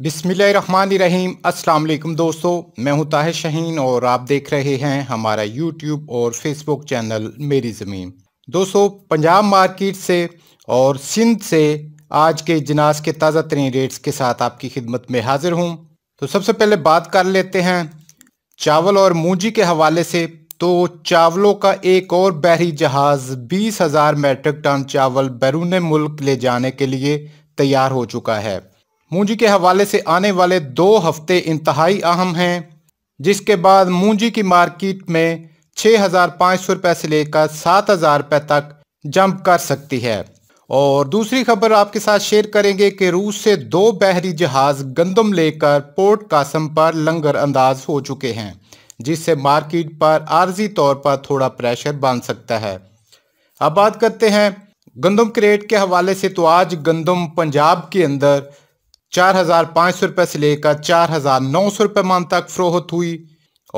बिसमीम अस्सलाम दोस्तों मैं हूं ताहिर शहीन और आप देख रहे हैं हमारा यूट्यूब और फेसबुक चैनल मेरी ज़मीन दोस्तों पंजाब मार्केट से और सिंध से आज के जनाज के ताज़ा तरीन रेट्स के साथ आपकी खिदमत में हाजिर हूं तो सबसे पहले बात कर लेते हैं चावल और मूंजी के हवाले से तो चावलों का एक और बहरी जहाज़ बीस हज़ार मेट्रिक टन चावल बैरून मुल्क ले जाने के लिए तैयार हो चुका है मूंजी के हवाले से आने वाले दो हफ्ते इंतहाई अहम हैं जिसके बाद मूंजी की मार्केट में छः हज़ार पाँच सौ रुपए से लेकर सात हज़ार रुपये तक जंप कर सकती है और दूसरी खबर आपके साथ शेयर करेंगे कि रूस से दो बहरी जहाज़ गंदम लेकर पोर्ट कासम पर लंगर अंदाज हो चुके हैं जिससे मार्केट पर आर्जी तौर पर थोड़ा प्रेशर बन सकता है अब बात करते हैं गंदम क्रेट के हवाले से तो आज गंदम पंजाब के अंदर चार हजार पाँच सौ रुपये से लेकर चार हजार नौ सौ रुपये मान तक फरोहत हुई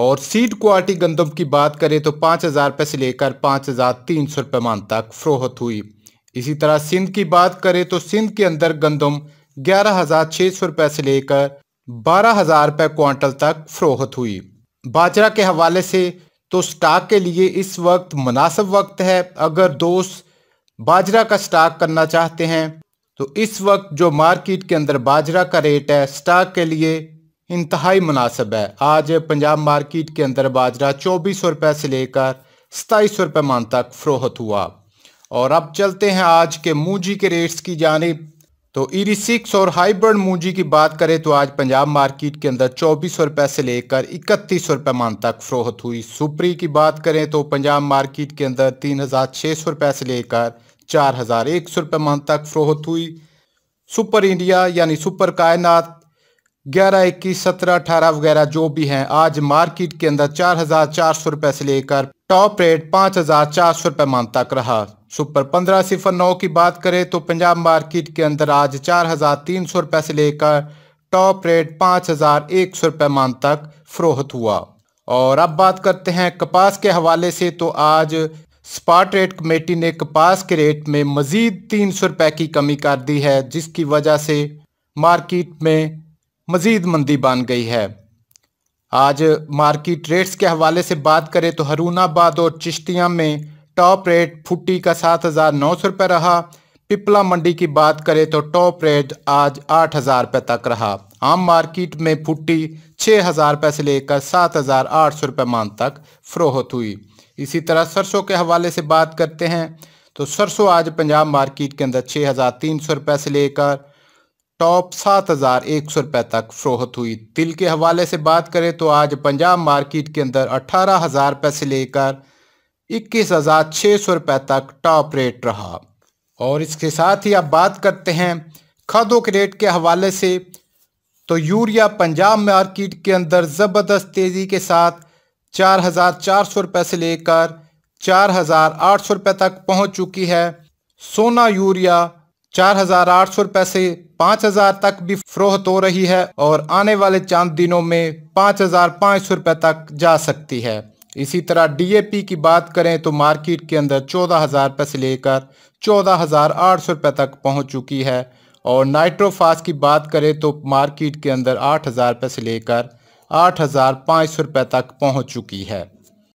और सीड क्वालिटी गंदम की बात करें तो पाँच हज़ार रुपये से लेकर पाँच हज़ार तीन सौ रुपये मान तक फरोहत हुई इसी तरह सिंध की बात करें तो सिंध के अंदर गंदम ग्यारह हज़ार छः सौ रुपये से लेकर बारह हज़ार रुपये क्वांटल तक फरोहत हुई बाजरा के हवाले से तो स्टाक के लिए इस वक्त मुनासिब वक्त है अगर दोस्त बाजरा का स्टाक करना चाहते हैं तो इस वक्त जो मार्केट के अंदर बाजरा का रेट है स्टॉक के लिए इंतहाई मुनासब है आज पंजाब मार्केट के अंदर बाजरा चौबीस सौ से लेकर सताईस सौ मान तक फ़रोहत हुआ और अब चलते हैं आज के मूजी के रेट्स की जानब तो ईरी सिक्स और हाइब्रिड मूजी की बात करें तो आज पंजाब मार्केट के अंदर चौबीस सौ से लेकर इकतीस सौ मान तक फ़रोहत हुई सुपरी की बात करें तो पंजाब मार्केट के अंदर तीन हज़ार छः सौ से लेकर चार हज़ार एक सौ रुपये मंथ तक फरोहत हुई सुपर इंडिया यानी सुपर कायनात ग्यारह इक्कीस सत्रह अठारह वगैरह जो भी हैं आज मार्केट के अंदर चार हज़ार चार सौ रुपये से लेकर टॉप रेट पाँच हज़ार चार सौ रुपये मान तक रहा सुपर पंद्रह सिफर नौ की बात करें तो पंजाब मार्केट के अंदर आज चार हज़ार तीन सौ रुपये से लेकर टॉप रेट पाँच हज़ार एक सौ रुपये मान तक फरोहत हुआ और अब बात करते हैं कपास के हवाले से तो आज स्पाट रेट कमेटी ने कपास के रेट में मज़ीद तीन सौ रुपए की कमी कर दी है जिसकी वजह से मार्केट में मज़ीद मंदी बन गई है आज मार्केट रेट्स के हवाले से बात करें तो हरूनाबाद और चिश्तियाँ में टॉप रेट फुटी का सात हज़ार नौ सौ रुपये रहा पिपला मंडी की बात करें तो टॉप रेट आज आठ हज़ार रुपये तक रहा आम मार्केट में फुटी छः हज़ार रुपये से लेकर सात हज़ार आठ सौ रुपये मान तक फ़रोहत हुई इसी तरह सरसों के हवाले से बात करते हैं तो सरसों आज पंजाब मार्केट के अंदर छः हज़ार तीन सौ रुपये से लेकर टॉप सात हज़ार एक सौ रुपये तक फ़रोहत हुई तिल के हवाले से बात करें तो आज पंजाब मार्केट के अंदर अठारह हज़ार रुपये से लेकर इक्कीस हज़ार छः सौ रुपये तक टॉप रेट रहा और इसके साथ ही आप बात करते हैं खादों के रेट के हवाले से तो यूरिया पंजाब मार्किट के अंदर ज़बरदस्त तेज़ी के साथ चार हज़ार चार सौ रुपए से लेकर चार हज़ार आठ सौ रुपये तक पहुंच चुकी है सोना यूरिया चार हज़ार आठ सौ रुपए से पाँच हज़ार तक भी फरोहत हो रही है और आने वाले चांद दिनों में पाँच हज़ार पाँच सौ रुपये तक जा सकती है इसी तरह डीएपी की बात करें तो मार्केट के अंदर चौदह हज़ार रुपए से लेकर चौदह हज़ार आठ सौ रुपये तक पहुंच चुकी है और नाइट्रोफास की बात करें तो मार्केट के अंदर आठ हज़ार रुपये से लेकर आठ हज़ार पाँच सौ रुपये तक पहुँच चुकी है